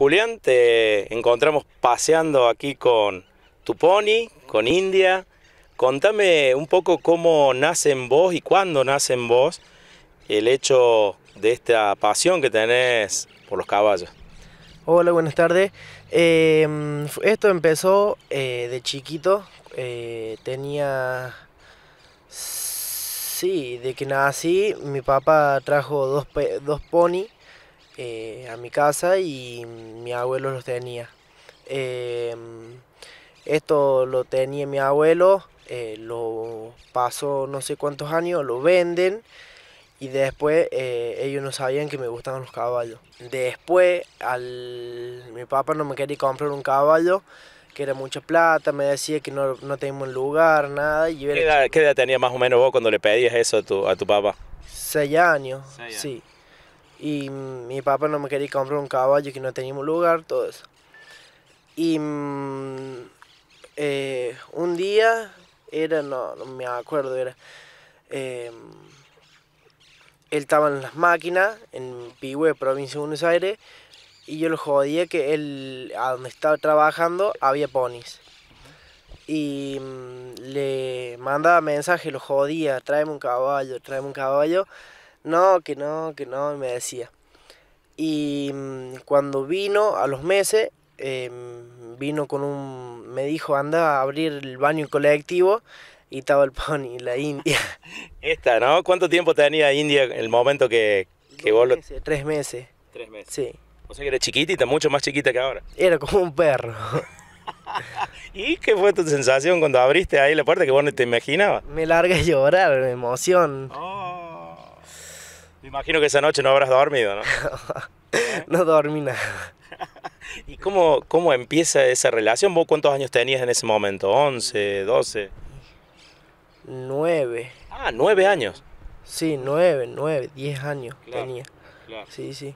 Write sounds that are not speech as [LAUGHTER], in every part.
Julián, te encontramos paseando aquí con tu pony, con India. Contame un poco cómo nace vos y cuándo nacen vos el hecho de esta pasión que tenés por los caballos. Hola, buenas tardes. Em, esto empezó eh, de chiquito. Eh, tenía... Sí, de que nací, mi papá trajo dos, dos ponis eh, a mi casa y mi abuelo los tenía. Em, esto lo tenía mi abuelo, eh, lo pasó no sé cuántos años, lo venden y después eh, ellos no sabían que me gustaban los caballos. Después al, mi papá no me quería comprar un caballo que era mucha plata, me decía que no, no lugar, nada. Y ¿Qué, edad, ¿Qué, tenías más o menos vos cuando le pedías eso a tu, a tu papá? Seis años. sí. Y mi papá no me quería comprar un caballo que no teníamos lugar, todo eso. Y mm, eh, un día, era, no, me acuerdo, era. Eh, él estaba en las máquinas, en Pihue, provincia de Buenos Aires, y yo lo jodía que él, a donde estaba trabajando, había ponis. Y mm, le mandaba mensaje lo jodía, tráeme un caballo, tráeme un caballo no, que no, que no, me decía. Y mm, cuando vino a los meses, em, vino con un, me dijo, anda a abrir el baño colectivo y estaba el pony, la India. [LAUGHS] Esta, ¿no? ¿Cuánto tiempo tenía India en el momento que, que vos Tres meses. Tres meses. Sí. O sea que era chiquitita, mucho más chiquita que ahora. Era como un perro. [LAUGHS] ¿Y qué fue tu sensación cuando abriste ahí la puerta que vos no te imaginabas? Me larga a llorar, me emoción. Oh. Me imagino que esa noche no habrás dormido, ¿no? [LAUGHS] no dormí nada. [LAUGHS] ¿Y cómo, cómo empieza esa relación? ¿Vos cuántos años tenías en ese momento? ¿11, 12? Nueve. Ah, nueve años. Sí, nueve, nueve, diez años tenía. Claro. Sí, sí.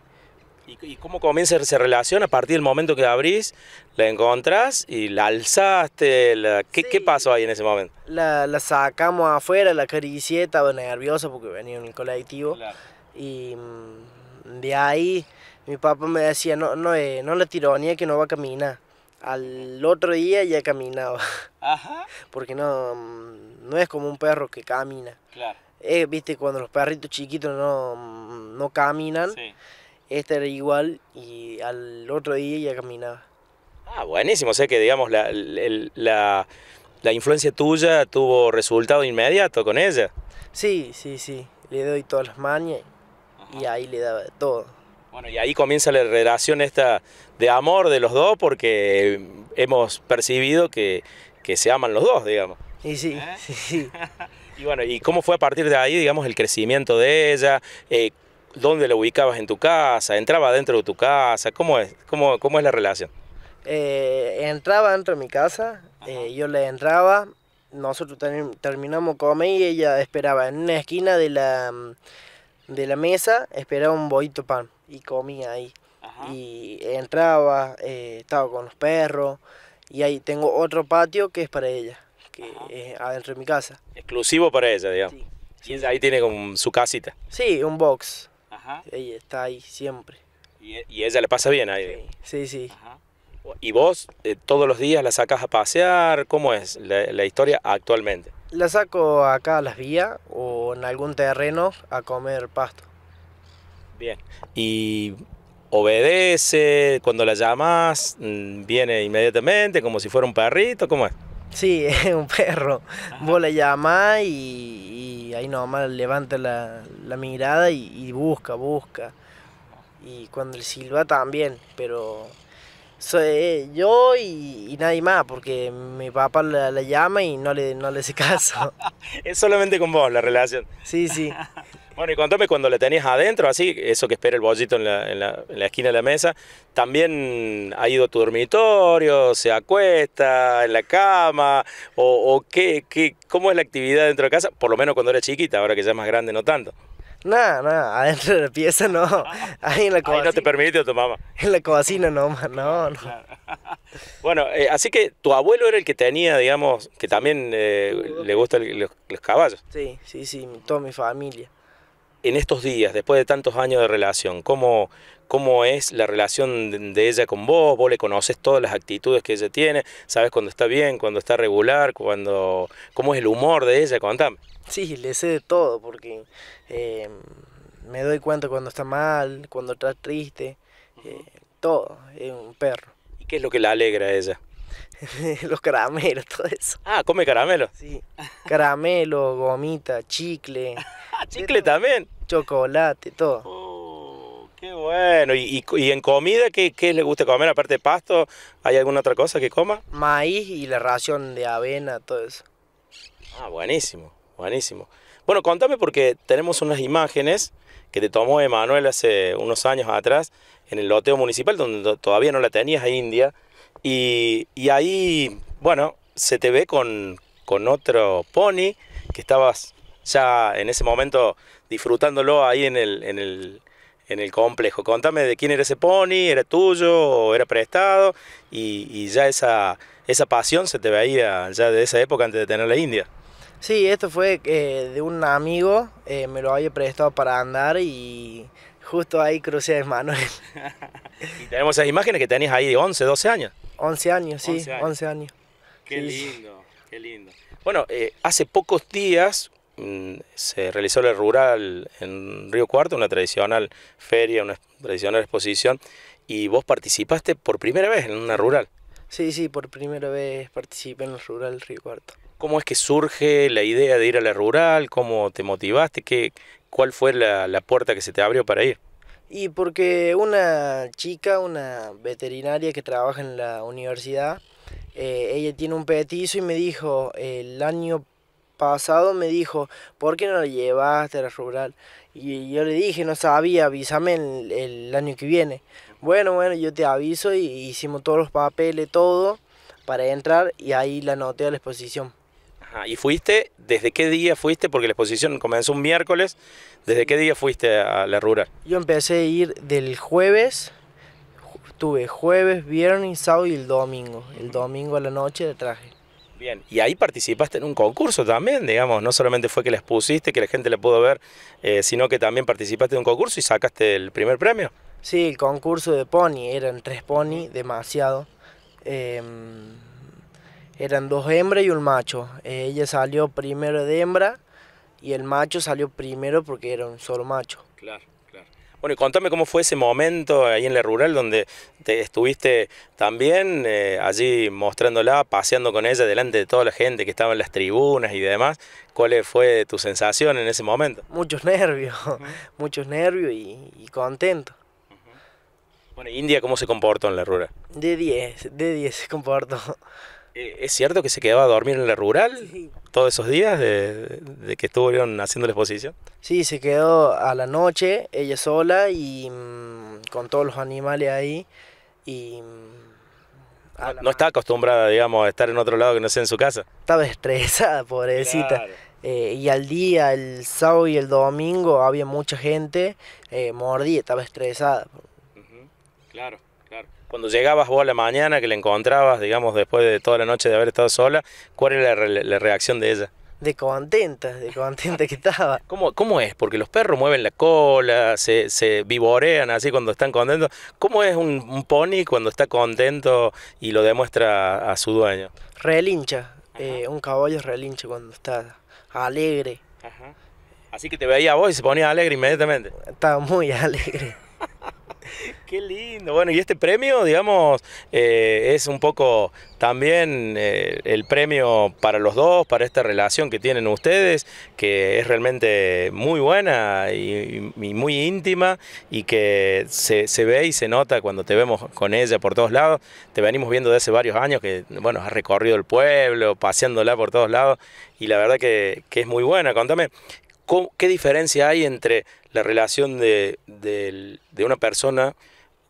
¿Y, cómo comienza esa relación? A partir del momento que la abrís, la encontrás y la alzaste. ¿Qué, pasó ahí en ese momento? La, sacamos afuera, la estaba nerviosa porque venía en el colectivo. Claro. Y mm, de ahí mi papá me decía, no, no, eh, no le tiró que no va a caminar. Al otro día ya caminaba. Ajá. [LAUGHS] Porque no, mm, no es como un perro que camina. Claro. Viste, cuando los perritos chiquitos no, mm, caminan, este era igual y al otro día ya caminaba. Ah, buenísimo. O sea que, digamos, la, la influencia tuya tuvo resultado inmediato con ella. Sí, sí, sí. Le doy todas las mañas y ahí le daba todo. Bueno, y ahí comienza la relación esta de amor de los dos porque hemos percibido que, que se aman los dos, digamos. Y sí, ¿Eh? [LAUGHS] sí, [LAUGHS] y bueno, ¿y cómo fue a partir de ahí, digamos, el crecimiento de ella? Eh, ¿Dónde la ubicabas en tu casa? ¿Entraba dentro de tu casa? ¿Cómo es, cómo, cómo es la relación? Eh, entraba dentro de mi casa, yo le entraba, nosotros terminamos comer y ella esperaba en una esquina de la de la mesa esperaba un boito pan y comía ahí. Y entraba, eh, estaba con los perros y ahí tengo otro patio que es para ella, que es adentro de mi casa. Exclusivo para ella, digamos. Sí. ahí tiene como su casita. Sí, un box. Ajá. Ella está ahí siempre. Y, y ella le pasa bien ahí. Sí, sí. sí. Ajá. ¿Y vos eh, todos los días la sacas a pasear? ¿Cómo es la, historia actualmente? La saco acá a las vías o en algún terreno a comer pasto. Bien. ¿Y obedece? Cuando la llamas, mm, viene inmediatamente como si fuera un perrito, ¿cómo es? Sí, [LAUGHS] es un perro. Vos la llamás y, ahí nomás levanta la, mirada y, busca, busca. Y cuando el silba también, pero soy yo y, nadie más, porque mi papá la, llama y no le, no le hace caso. [LAUGHS] es solamente con vos la relación. Sí, sí. [LAUGHS] bueno, y contame cuando la tenías adentro, así, eso que espera el bollito en la, en, la, esquina de la mesa, ¿también ha ido a tu dormitorio, se acuesta en la cama, o, o qué, qué, cómo es la actividad dentro de casa? Por lo menos cuando era chiquita, ahora que ya es más grande no tanto. Nada, nada, adentro de la pieza no. [LAUGHS] Ahí, en la Ahí no te permite tu mamá. En la cocina no, no, no. [LAUGHS] Bueno, eh, así que tu abuelo era el que tenía, digamos, que también eh, le gustan los, caballos. Sí, sí, sí, toda mi familia en estos días, después de tantos años de relación, ¿cómo, cómo es la relación de ella con vos? ¿Vos le conoces todas las actitudes que ella tiene? ¿Sabes cuando está bien, cuando está regular, cuando cómo es el humor de ella? Contame. Sí, le sé de todo, porque eh, me doy cuenta cuando está mal, cuando está triste, eh, todo, es un perro. ¿Y qué es lo que la alegra a ella? [LAUGHS] los caramelos, todo eso. Ah, come caramelo. Sí. Caramelo, gomita, chicle. [LAUGHS] Ah, chicle también chocolate, todo. Oh, qué bueno. ¿Y, en comida ¿qué, le gusta comer? Aparte de pasto, ¿hay alguna otra cosa que coma? Maíz y la ración de avena, todo eso. Ah, buenísimo, buenísimo. Bueno, contame porque tenemos unas imágenes que te tomó Emanuel hace unos años atrás en el loteo municipal, donde todavía no la tenías a India. Y, ahí, bueno, se te ve con, con otro pony que estabas ya en ese momento disfrutándolo ahí en el, en el, complejo. Contame de quién era ese pony, era tuyo o era prestado y, ya esa, esa pasión se te veía ya de esa época antes de tener la India. Sí, esto fue eh, de un amigo, eh, me lo había prestado para andar y justo ahí crucé a Manuel. [LAUGHS] y tenemos esas imágenes que tenías ahí de 11, 12 años. 11 años, sí, 11 años. Qué lindo, qué lindo. Bueno, eh, hace pocos días Mm, se realizó la rural en Río Cuarto, una tradicional feria, una tradicional exposición, y vos participaste por primera vez en una rural. Sí, sí, por primera vez participé en la rural Río Cuarto. ¿Cómo es que surge la idea de ir a la rural? ¿Cómo te motivaste? ¿Qué, ¿Cuál fue la, puerta que se te abrió para ir? Y porque una chica, una veterinaria que trabaja en la universidad, eh, ella tiene un petizo y me dijo, el año pasado me dijo, ¿por qué no lo llevaste a la rural? Y yo le dije, no sabía, avísame el, año que viene. Bueno, bueno, yo te aviso y hicimos todos los papeles, todo, para entrar y ahí la anoté a la exposición. ¿y fuiste? ¿Desde qué día fuiste? Porque la exposición comenzó un miércoles. ¿Desde qué día fuiste a la rural? Yo empecé a ir del jueves, tuve jueves, viernes, sábado y el domingo. El domingo a la noche de traje. Bien, y ahí participaste en un concurso también, digamos, no solamente fue que les pusiste, que la gente le pudo ver, eh, sino que también participaste en un concurso y sacaste el primer premio. Sí, el concurso de pony, eran tres pony, demasiado. Em, eran dos hembras y un macho. Eh, ella salió primero de hembra y el macho salió primero porque era un solo macho. Claro. Bueno, y contame cómo fue ese momento ahí en la rural donde te estuviste también eh, allí mostrándola, paseando con ella delante de toda la gente que estaba en las tribunas y demás. ¿Cuál fue tu sensación en ese momento? Muchos nervios, [LAUGHS] muchos nervios y, contento. Bueno, ¿India cómo se comportó en la rural? De 10, de 10 se comportó. Eh, ¿Es cierto que se quedaba a dormir en la rural todos esos días de, que estuvieron haciendo la exposición? Sí, se quedó a la noche, ella sola y mm, con todos los animales ahí. Mm, no, estaba acostumbrada, digamos, a estar en otro lado que no sea en su casa. Estaba estresada, pobrecita. Eh, y al día, el sábado y el domingo, había mucha gente, eh, estaba estresada. Claro. Cuando llegabas vos a la mañana, que la encontrabas, digamos, después de toda la noche de haber estado sola, ¿cuál era la, reacción de ella? de contenta, de contenta que estaba. [LAUGHS] ¿Cómo, ¿Cómo, es? Porque los perros mueven la cola, se, se vivorean así cuando están contentos. ¿Cómo es un, pony cuando está contento y lo demuestra a su dueño? Relincha, eh, un caballo relincha cuando está alegre. Ajá. Así que te veía a vos y se ponía alegre inmediatamente. Estaba muy [LAUGHS] alegre qué lindo. Bueno, y este premio, digamos, eh, es un poco también eh, el premio para los dos, para esta relación que tienen ustedes, que es realmente muy buena y, muy íntima y que se, ve y se nota cuando te vemos con ella por todos lados. Te venimos viendo desde hace varios años que, bueno, has recorrido el pueblo, paseándola por todos lados y la verdad que, es muy buena. Contame, ¿qué diferencia hay entre la relación de una persona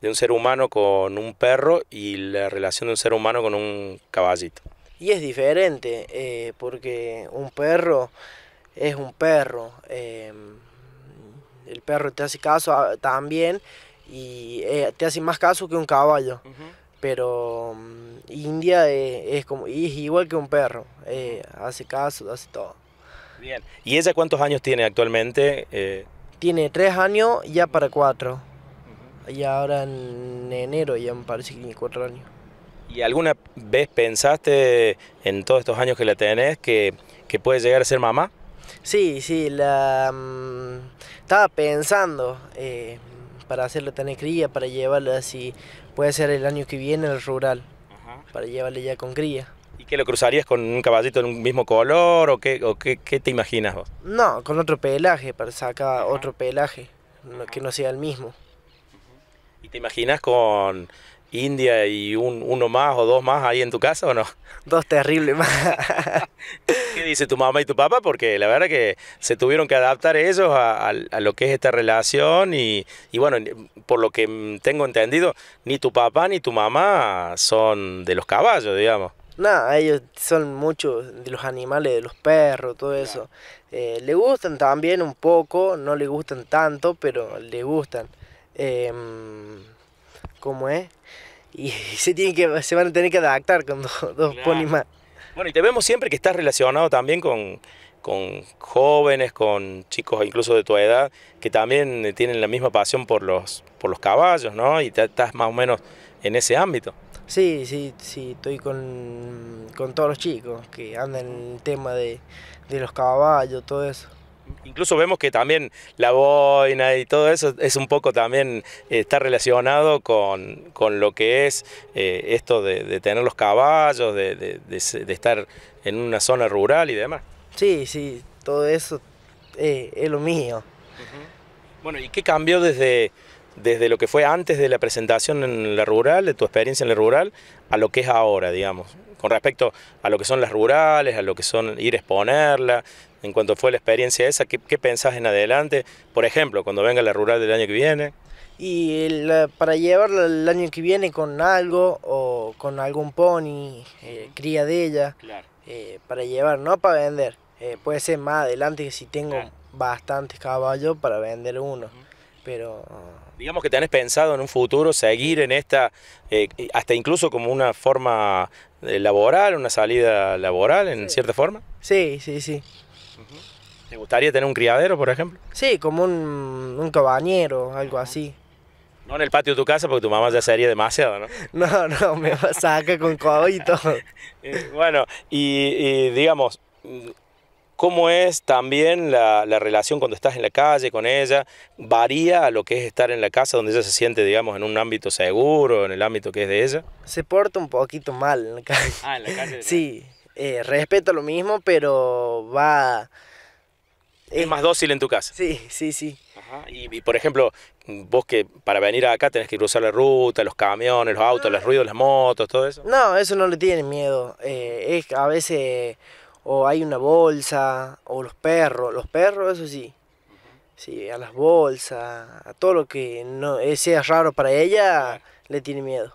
de un ser humano con un perro y la relación de un ser humano con un caballito. Y es diferente, eh, porque un perro es un perro. Em, el perro te hace caso ah, también y eh, te hace más caso que un caballo. Pero mm, India eh, es, como igual que un perro. hace caso, hace todo. Bien. ¿Y ella cuántos años tiene actualmente? Tiene tres años, ya para cuatro. Y ahora en enero ya me parece que cuatro años. ¿Y alguna vez pensaste en todos estos años que la tenés que, que puedes llegar a ser mamá? Sí, sí, la mm, estaba pensando eh, para hacerle tener cría, para llevarla así puede ser el año que viene el rural, para llevarle ya con cría. ¿Y que lo cruzarías con un caballito en un mismo color o qué, te imaginas vos? No, con otro pelaje, para sacar otro pelaje, que no sea el mismo. ¿Te imaginas con India y un, uno más o dos más ahí en tu casa o no? [LAUGHS] Dos terribles más. [LAUGHS] ¿Qué dice tu mamá y tu papá? Porque la verdad que se tuvieron que adaptar ellos a, lo que es esta relación y, bueno, por lo que tengo entendido, ni tu papá ni tu mamá son de los caballos, digamos. No, ellos son muchos de los animales, de los perros, todo eso. Eh, le gustan también un poco, no le gustan tanto, pero le gustan. Eh, ¿Cómo es? Y [LAUGHS] se, que, se van a tener que adaptar con dos, más. Bueno, y te vemos siempre que estás relacionado también con, con jóvenes, con chicos incluso de tu edad, que también eh, tienen la misma pasión por los, por los caballos, ¿no? Y estás más o menos en ese ámbito. Sí, sí, sí, estoy con, con todos los chicos que andan en el tema de los caballos, todo eso incluso vemos que también la boina y todo eso es un poco también, eh, está relacionado con, lo que es eh, esto de, tener los caballos, de, estar en una zona rural y demás. Sí, sí, todo eso eh, es lo mío. Bueno, ¿y qué cambió desde, desde lo que fue antes de la presentación en la rural, de tu experiencia en la rural, a lo que es ahora, digamos? con respecto a lo que son las rurales, a lo que son ir a exponerla, en cuanto fue la experiencia esa, ¿qué, pensás en adelante? Por ejemplo, cuando venga la rural del año que viene. Y para llevarla el año que viene con algo o con algún pony, eh, cría de ella, eh, para llevar, no para vender. Eh, puede ser más adelante que si tengo bastantes caballos para vender uno. Pero digamos que tenés pensado en un futuro seguir en esta, hasta incluso como una forma eh, laboral, una salida laboral en cierta forma. Sí, sí, sí. ¿Te gustaría tener un criadero, por ejemplo? Sí, como un, un cabañero, algo así. No en el patio de tu casa porque tu mamá ya sería demasiado, ¿no? [LAUGHS] No, no, me saca con coadito. [LAUGHS] Eh, bueno, y digamos, ¿Cómo es también la, relación cuando estás en la calle con ella? ¿Varía a lo que es estar en la casa donde ella se siente, digamos, en un ámbito seguro, en el ámbito que es de ella? Se porta un poquito mal en la calle. Ah, en la calle. [LAUGHS] Sí, eh, respeto lo mismo, pero va... Es eh, más dócil en tu casa. Sí, sí, sí. Ajá. Y, por ejemplo, vos que para venir acá tenés que cruzar la ruta, los camiones, los autos, los ah. ruidos, las motos, todo eso. No, eso no le tiene miedo. Eh, es a veces o hay una bolsa, o los perros, los perros, eso sí. Sí, a las bolsas, a todo lo que no eh, sea raro para ella, le tiene miedo.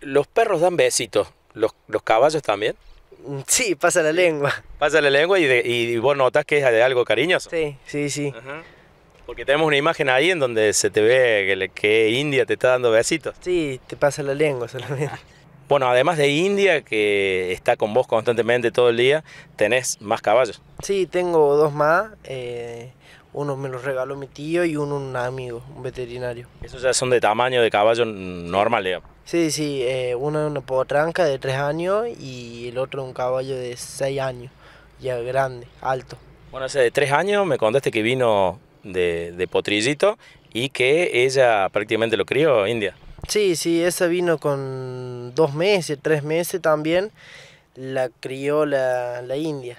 Los perros dan besitos, los, los caballos también. Mm, sí, pasa la lengua. Pasa la lengua y, y vos notas que es algo cariñoso. Sí, sí, sí. Porque tenemos una imagen ahí en donde se te ve que, que India te está dando besitos. Sí, te pasa la lengua solamente. [LAUGHS] Bueno, además de India, que está con vos constantemente todo el día, tenés más caballos. Sí, tengo dos más. Eh, uno me los regaló mi tío y uno un amigo, un veterinario. ¿Esos ya son de tamaño de caballo normal, Leo? Sí, sí. Eh, uno es una potranca de tres años y el otro un caballo de seis años, ya grande, alto. Bueno, hace de tres años me contaste que vino de, de Potrillito y que ella prácticamente lo crió, India. Sí, sí, esa vino con dos meses, tres meses también. La crió la, India.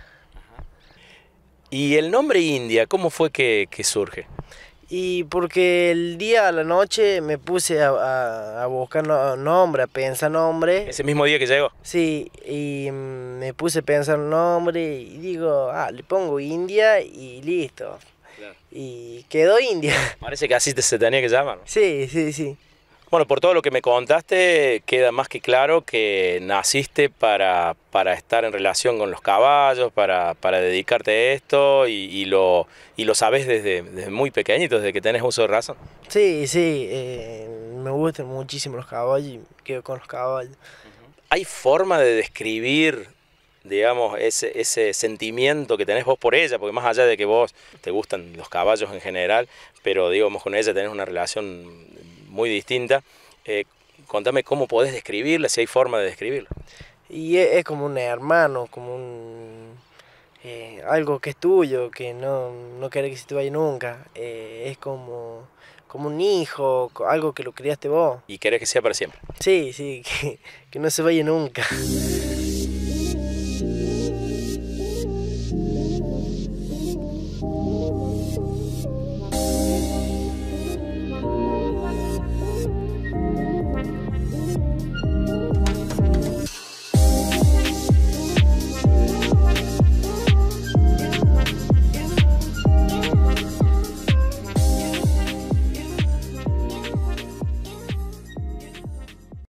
¿Y el nombre India, cómo fue que, surge? Y porque el día a la noche me puse a, a, buscar nombre, a pensar nombre. ¿Ese mismo día que llegó? Sí, y me puse a pensar nombre y digo, ah, le pongo India y listo. Y quedó India. Parece que así se tenía que llamar. Sí, sí, sí. Bueno, por todo lo que me contaste, queda más que claro que naciste para, estar en relación con los caballos, para, dedicarte a esto y, lo, y lo sabes desde, muy pequeñito, desde que tenés uso de razón. Sí, sí, eh, me gustan muchísimo los caballos y quedo con los caballos. ¿Hay forma de describir digamos, ese, ese sentimiento que tenés vos por ella, porque más allá de que vos te gustan los caballos en general, pero digamos con ella tenés una relación muy distinta. Eh, contame cómo podés describirla, si hay forma de describirla. Y e, es, como un hermano, como un eh, algo que es tuyo, que no, no querés que se te vaya nunca. Eh, es como, como un hijo, algo que lo criaste vos. Y querés que sea para siempre. Sí, sí, [LAUGHS] que, que no se vaya nunca.